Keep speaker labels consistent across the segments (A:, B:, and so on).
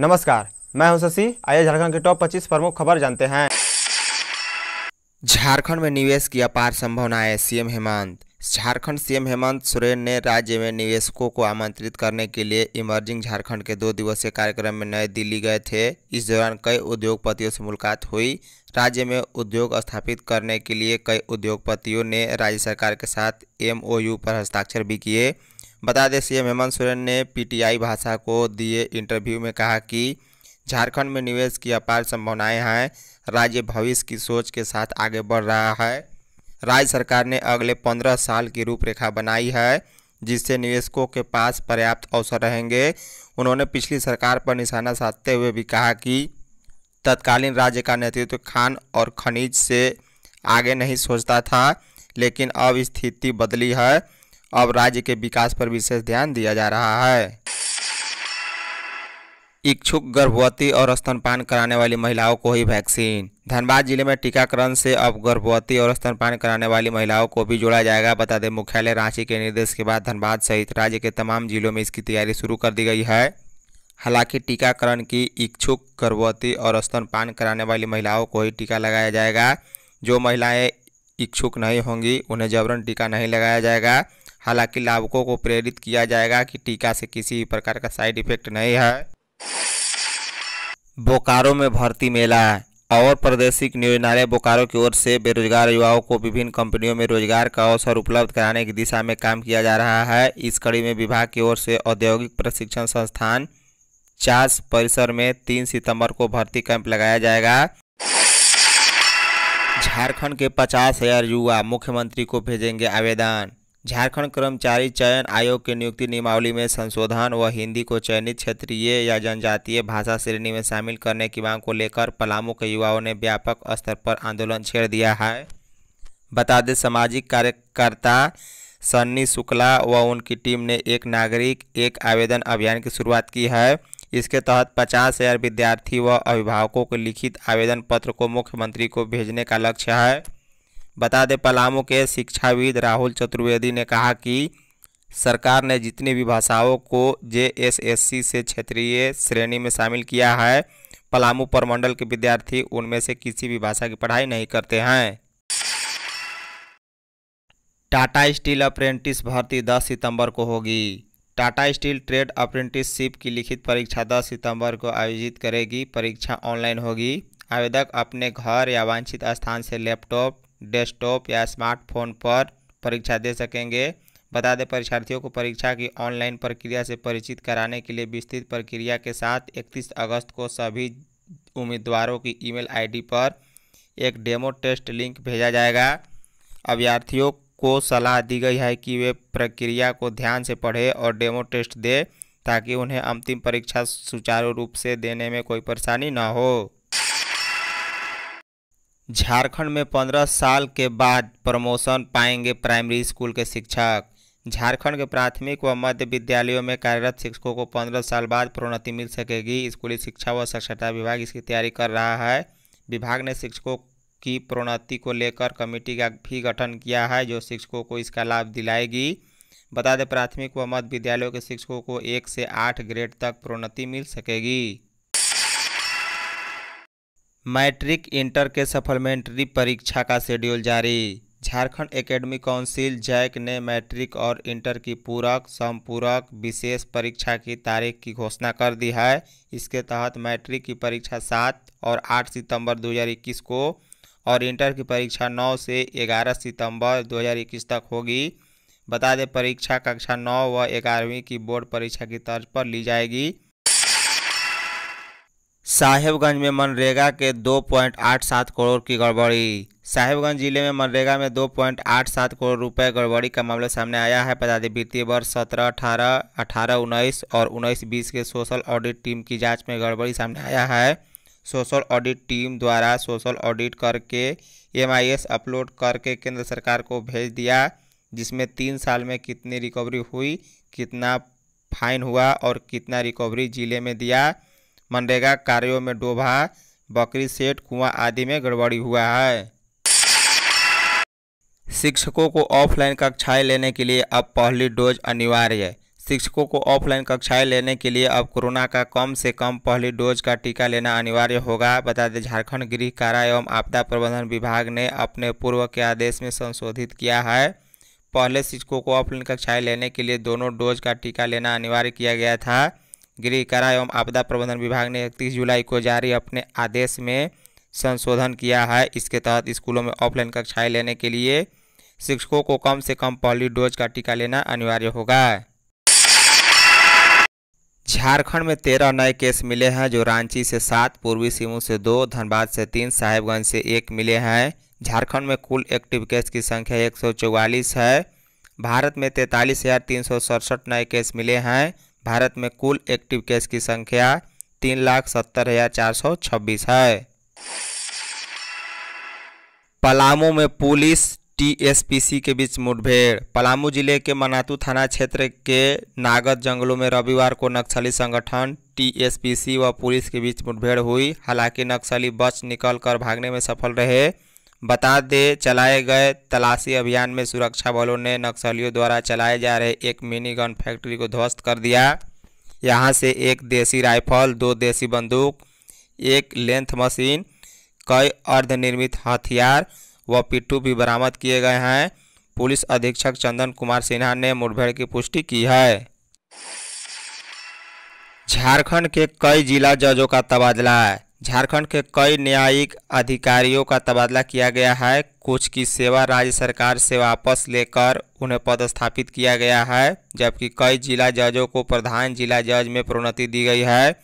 A: नमस्कार मैं हूं शशि आइए झारखंड के टॉप 25 प्रमुख खबर जानते हैं झारखंड में निवेश की अपार संभावना है सीएम हेमंत झारखंड सीएम हेमंत सोरेन ने राज्य में निवेशकों को आमंत्रित करने के लिए इमर्जिंग झारखंड के दो दिवसीय कार्यक्रम में नई दिल्ली गए थे इस दौरान कई उद्योगपतियों से मुलाकात हुई राज्य में उद्योग स्थापित करने के लिए कई उद्योगपतियों ने राज्य सरकार के साथ एमओयू पर हस्ताक्षर भी किए बता दें सीएम हेमंत सोरेन ने पीटीआई भाषा को दिए इंटरव्यू में कहा कि झारखंड में निवेश की अपार संभावनाएं हैं राज्य भविष्य की सोच के साथ आगे बढ़ रहा है राज्य सरकार ने अगले पंद्रह साल की रूपरेखा बनाई है जिससे निवेशकों के पास पर्याप्त अवसर रहेंगे उन्होंने पिछली सरकार पर निशाना साधते हुए भी कहा कि तत्कालीन राज्य का नेतृत्व खान और खनिज से आगे नहीं सोचता था लेकिन अब स्थिति बदली है अब राज्य के विकास पर विशेष ध्यान दिया जा रहा है इच्छुक गर्भवती और स्तनपान कराने वाली महिलाओं को ही वैक्सीन धनबाद जिले में टीकाकरण से अब गर्भवती और स्तनपान कराने वाली महिलाओं को भी जोड़ा जाएगा बता दें मुख्यालय रांची के निर्देश के बाद धनबाद सहित राज्य के तमाम जिलों में इसकी तैयारी शुरू कर दी गई है हालांकि टीकाकरण की इच्छुक गर्भवती और स्तनपान कराने वाली महिलाओं को ही टीका लगाया जाएगा जो महिलाएँ इच्छुक नहीं होंगी उन्हें जबरन टीका नहीं लगाया जाएगा हालांकि लाभुकों को प्रेरित किया जाएगा कि टीका से किसी प्रकार का साइड इफेक्ट नहीं है बोकारो में भर्ती मेला और प्रादेशिक न्यायालय बोकारो की ओर से बेरोजगार युवाओं को विभिन्न कंपनियों में रोजगार का अवसर उपलब्ध कराने की दिशा में काम किया जा रहा है इस कड़ी में विभाग की ओर से औद्योगिक प्रशिक्षण संस्थान चास परिसर में तीन सितंबर को भर्ती कैंप लगाया जाएगा झारखंड के पचास हजार युवा मुख्यमंत्री को भेजेंगे आवेदन झारखंड कर्मचारी चयन आयोग की नियुक्ति नियमावली में संशोधन व हिंदी को चयनित क्षेत्रीय या जनजातीय भाषा श्रेणी में शामिल करने की मांग को लेकर पलामू के युवाओं ने व्यापक स्तर पर आंदोलन छेड़ दिया है बता दें सामाजिक कार्यकर्ता सन्नी शुक्ला व उनकी टीम ने एक नागरिक एक आवेदन अभियान की शुरुआत की है इसके तहत पचास हज़ार विद्यार्थी व अभिभावकों के लिखित आवेदन पत्र को मुख्यमंत्री को भेजने का लक्ष्य है बता दें पलामू के शिक्षाविद राहुल चतुर्वेदी ने कहा कि सरकार ने जितनी भी भाषाओं को सी से क्षेत्रीय श्रेणी में शामिल किया है पलामू परमंडल के विद्यार्थी उनमें से किसी भी भाषा की पढ़ाई नहीं करते हैं टाटा स्टील अप्रेंटिस भर्ती 10 सितंबर को होगी टाटा स्टील ट्रेड अप्रेंटिसशिप की लिखित परीक्षा 10 सितंबर को आयोजित करेगी परीक्षा ऑनलाइन होगी आवेदक अपने घर या वांछित स्थान से लैपटॉप डेस्कटॉप या स्मार्टफोन पर परीक्षा दे सकेंगे बता दें परीक्षार्थियों को परीक्षा की ऑनलाइन प्रक्रिया से परिचित कराने के लिए विस्तृत प्रक्रिया के साथ 31 अगस्त को सभी उम्मीदवारों की ईमेल आईडी पर एक डेमो टेस्ट लिंक भेजा जाएगा अभ्यर्थियों को सलाह दी गई है कि वे प्रक्रिया को ध्यान से पढ़ें और डेमो टेस्ट दें ताकि उन्हें अंतिम परीक्षा सुचारू रूप से देने में कोई परेशानी न हो झारखंड में पंद्रह साल के बाद प्रमोशन पाएंगे प्राइमरी स्कूल के शिक्षक झारखंड के प्राथमिक व मध्य विद्यालयों में कार्यरत शिक्षकों को पंद्रह साल बाद प्रोन्नति मिल सकेगी स्कूली शिक्षा व साक्षरता विभाग इसकी तैयारी कर रहा है विभाग ने शिक्षकों की प्रोन्नति को लेकर कमेटी का भी गठन किया है जो शिक्षकों को इसका लाभ दिलाएगी बता दें प्राथमिक व मध्य विद्यालयों के शिक्षकों को एक से आठ ग्रेड तक प्रोन्नति मिल सकेगी मैट्रिक इंटर के सप्लीमेंट्री परीक्षा का शेड्यूल जारी झारखंड एकेडमी काउंसिल जैक ने मैट्रिक और इंटर की पूरक संपूरक विशेष परीक्षा की तारीख की घोषणा कर दी है इसके तहत मैट्रिक की परीक्षा सात और आठ सितंबर 2021 को और इंटर की परीक्षा नौ से ग्यारह सितंबर 2021 तक होगी बता दें परीक्षा कक्षा नौ व ग्यारहवीं की बोर्ड परीक्षा की तर्ज पर ली जाएगी साहेबगंज में मनरेगा के 2.87 करोड़ की गड़बड़ी साहेबगंज जिले में मनरेगा में 2.87 करोड़ रुपए गड़बड़ी का मामला सामने आया है बता दें वित्तीय वर्ष सत्रह अठारह अठारह उन्नीस और उन्नीस बीस के सोशल ऑडिट टीम की जांच में गड़बड़ी सामने आया है सोशल ऑडिट टीम द्वारा सोशल ऑडिट करके एम अपलोड करके केंद्र सरकार को भेज दिया जिसमें तीन साल में कितनी रिकवरी हुई कितना फाइन हुआ और कितना रिकवरी जिले में दिया मनरेगा कार्यों में डोभा बकरी सेट कुआं आदि में गड़बड़ी हुआ है शिक्षकों को ऑफलाइन कक्षाएं लेने के लिए अब पहली डोज अनिवार्य है शिक्षकों को ऑफलाइन कक्षाएं लेने के लिए अब कोरोना का कम से कम पहली डोज का टीका लेना अनिवार्य होगा बता दें झारखंड गृह कारा एवं आपदा प्रबंधन विभाग ने अपने पूर्व के आदेश में संशोधित किया है पहले शिक्षकों को ऑफलाइन कक्षाएं लेने के लिए दोनों डोज का टीका लेना अनिवार्य किया गया था गृह कारा एवं आपदा प्रबंधन विभाग ने इकतीस जुलाई को जारी अपने आदेश में संशोधन किया है इसके तहत स्कूलों में ऑफलाइन कक्षाएं लेने के लिए शिक्षकों को कम से कम पहली डोज का टीका लेना अनिवार्य होगा झारखंड में तेरह नए केस मिले हैं जो रांची से सात पूर्वी सिंहभूम से दो धनबाद से तीन साहेबगंज से एक मिले हैं झारखंड में कुल एक्टिव केस की संख्या एक है भारत में तैंतालीस हज़ार तीन सौ सड़सठ नए केस मिले हैं भारत में कुल एक्टिव केस की संख्या तीन लाख सत्तर हजार चार सौ छब्बीस है पलामू में पुलिस टीएसपीसी के बीच मुठभेड़ पलामू जिले के मनातू थाना क्षेत्र के नागद जंगलों में रविवार को नक्सली संगठन टीएसपीसी व पुलिस के बीच मुठभेड़ हुई हालांकि नक्सली बच निकल कर भागने में सफल रहे बता दें चलाए गए तलाशी अभियान में सुरक्षा बलों ने नक्सलियों द्वारा चलाए जा रहे एक मिनी गन फैक्ट्री को ध्वस्त कर दिया यहाँ से एक देसी राइफल दो देसी बंदूक एक लेंथ मशीन कई अर्धनिर्मित हथियार व पिट्ठू भी बरामद किए गए हैं पुलिस अधीक्षक चंदन कुमार सिन्हा ने मुठभेड़ की पुष्टि की है झारखंड के कई जिला जजों का तबादला है झारखंड के कई न्यायिक अधिकारियों का तबादला किया गया है कुछ की सेवा राज्य सरकार से वापस लेकर उन्हें पदस्थापित किया गया है जबकि कई जिला जजों को प्रधान जिला जज में प्रोन्नति दी गई है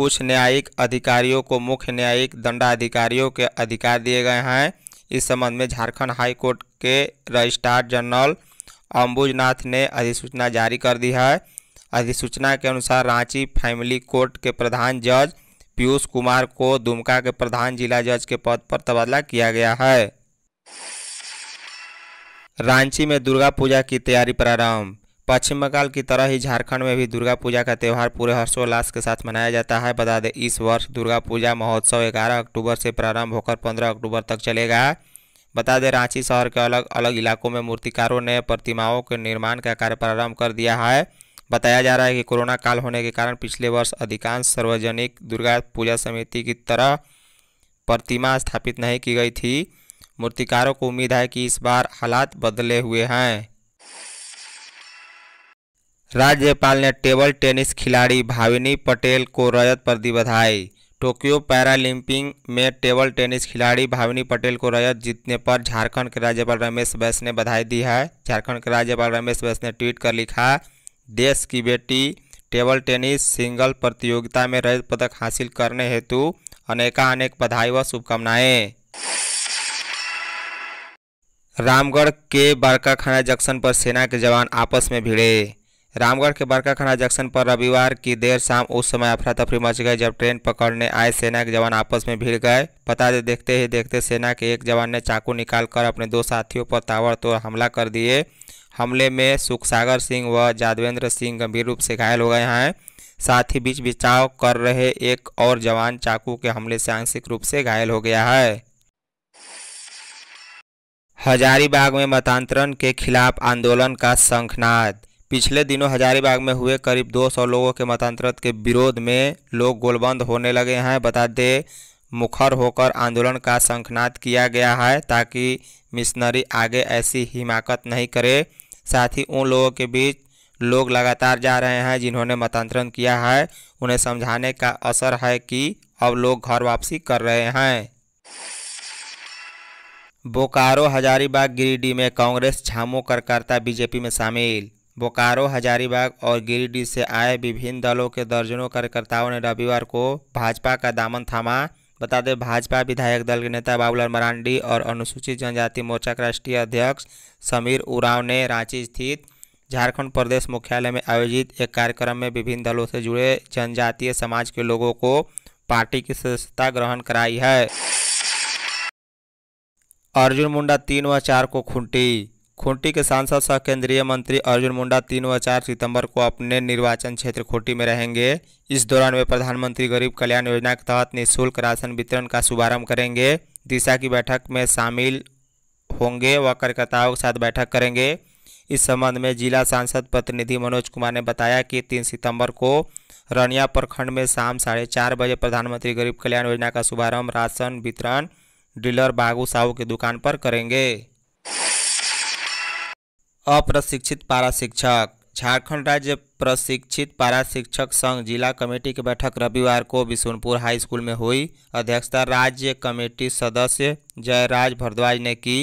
A: कुछ न्यायिक अधिकारियों को मुख्य न्यायिक दंडाधिकारियों के अधिकार दिए गए हैं इस संबंध में झारखंड हाईकोर्ट के रजिस्ट्रार जनरल अम्बुजनाथ ने अधिसूचना जारी कर दी है अधिसूचना के अनुसार रांची फैमिली कोर्ट के प्रधान जज पीयूष कुमार को दुमका के प्रधान जिला जज के पद पर तबादला किया गया है रांची में दुर्गा पूजा की तैयारी प्रारंभ पश्चिम बंगाल की तरह ही झारखंड में भी दुर्गा पूजा का त्यौहार पूरे हर्षोल्लास के साथ मनाया जाता है बता दें इस वर्ष दुर्गा पूजा महोत्सव 11 अक्टूबर से प्रारंभ होकर 15 अक्टूबर तक चलेगा बता दें रांची शहर के अलग अलग इलाकों में मूर्तिकारों ने प्रतिमाओं के निर्माण का कार्य प्रारंभ कर दिया है बताया जा रहा है कि कोरोना काल होने के कारण पिछले वर्ष अधिकांश सार्वजनिक दुर्गा पूजा समिति की तरह प्रतिमा स्थापित नहीं की गई थी मूर्तिकारों को उम्मीद है कि इस बार हालात बदले हुए हैं राज्यपाल ने टेबल टेनिस खिलाड़ी भाविनी पटेल को रजत पर दी बधाई टोक्यो पैरालंपिक में टेबल टेनिस खिलाड़ी भाविनी पटेल को रजत जीतने पर झारखंड के राज्यपाल रमेश बैस ने बधाई दी है झारखंड के राज्यपाल रमेश बैस ने ट्वीट कर लिखा देश की बेटी टेबल टेनिस सिंगल प्रतियोगिता में रजत पदक हासिल करने हेतु अनेकानेक बधाई व शुभकामनाएं रामगढ़ के बारकाखाना जंक्शन पर सेना के जवान आपस में भिड़े रामगढ़ के बारकाखाना जंक्शन पर रविवार की देर शाम उस समय अफरा तफरी मच गई जब ट्रेन पकड़ने आए सेना के जवान आपस में भिड़ गए पता दे देखते ही देखते सेना के एक जवान ने चाकू निकालकर अपने दो साथियों पर तोड़ हमला कर दिए हमले में सुखसागर सिंह व जादवेंद्र सिंह गंभीर रूप से घायल हो गए हैं साथ ही बीच बचाव कर रहे एक और जवान चाकू के हमले से आंशिक रूप से घायल हो गया है हजारीबाग में मतांतरण के खिलाफ आंदोलन का शंखनाद पिछले दिनों हजारीबाग में हुए करीब 200 लोगों के मतांतरण के विरोध में लोग गोलबंद होने लगे हैं बता दें मुखर होकर आंदोलन का शंखनाद किया गया है ताकि मिशनरी आगे ऐसी हिमाकत नहीं करे साथ ही उन लोगों के बीच लोग लगातार जा रहे हैं जिन्होंने मतांतरण किया है उन्हें समझाने का असर है कि अब लोग घर वापसी कर रहे हैं बोकारो हजारीबाग गिरिडीह में कांग्रेस झामो कार्यकर्ता बीजेपी में शामिल बोकारो हजारीबाग और गिरिडीह से आए विभिन्न दलों के दर्जनों कार्यकर्ताओं ने रविवार को भाजपा का दामन थामा बता दें भाजपा विधायक दल के नेता बाबूलाल मरांडी और अनुसूचित जनजाति मोर्चा के राष्ट्रीय अध्यक्ष समीर उराव ने रांची स्थित झारखंड प्रदेश मुख्यालय में आयोजित एक कार्यक्रम में विभिन्न दलों से जुड़े जनजातीय समाज के लोगों को पार्टी की सदस्यता ग्रहण कराई है अर्जुन मुंडा तीन व चार को खुंटी खूंटी के सांसद सह केंद्रीय मंत्री अर्जुन मुंडा तीन व चार सितंबर को अपने निर्वाचन क्षेत्र खूंटी में रहेंगे इस दौरान वे प्रधानमंत्री गरीब कल्याण योजना के तहत निःशुल्क राशन वितरण का शुभारंभ करेंगे दिशा की बैठक में शामिल होंगे व कार्यकर्ताओं के साथ बैठक करेंगे इस संबंध में जिला सांसद प्रतिनिधि मनोज कुमार ने बताया कि तीन सितंबर को रनिया प्रखंड में शाम साढ़े चार बजे प्रधानमंत्री गरीब कल्याण योजना का शुभारंभ राशन वितरण डीलर बागू साहू की दुकान पर करेंगे अप्रशिक्षित पारा शिक्षक झारखंड राज्य प्रशिक्षित पारा शिक्षक संघ जिला कमेटी की बैठक रविवार को बिशुनपुर हाई स्कूल में हुई अध्यक्षता राज्य कमेटी सदस्य जयराज भरद्वाज ने की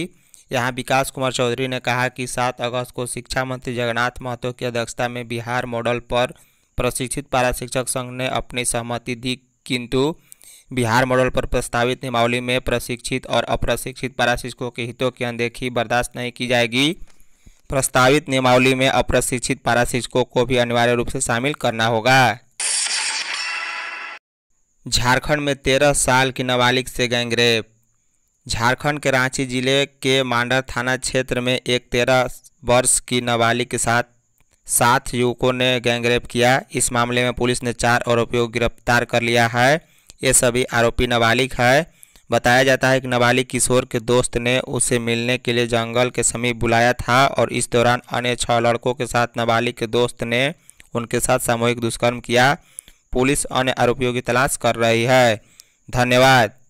A: यहाँ विकास कुमार चौधरी ने कहा कि 7 अगस्त को शिक्षा मंत्री जगन्नाथ महतो की अध्यक्षता में बिहार मॉडल पर प्रशिक्षित पारा शिक्षक संघ ने अपनी सहमति दी किंतु बिहार मॉडल पर प्रस्तावित नियमावली में प्रशिक्षित और अप्रशिक्षित पारा शिक्षकों के हितों की अनदेखी बर्दाश्त नहीं की जाएगी प्रस्तावित नियमावली में अप्रशिक्षित पारा शिक्षकों को भी अनिवार्य रूप से शामिल करना होगा झारखंड में तेरह साल की नाबालिग से गैंगरेप झारखंड के रांची जिले के मांडर थाना क्षेत्र में एक तेरह वर्ष की नाबालिग के साथ सात युवकों ने गैंगरेप किया इस मामले में पुलिस ने चार आरोपियों को गिरफ्तार कर लिया है ये सभी आरोपी नाबालिग है बताया जाता है कि नाबालिग किशोर के दोस्त ने उसे मिलने के लिए जंगल के समीप बुलाया था और इस दौरान अन्य छह लड़कों के साथ नाबालिग के दोस्त ने उनके साथ सामूहिक दुष्कर्म किया पुलिस अन्य आरोपियों की तलाश कर रही है धन्यवाद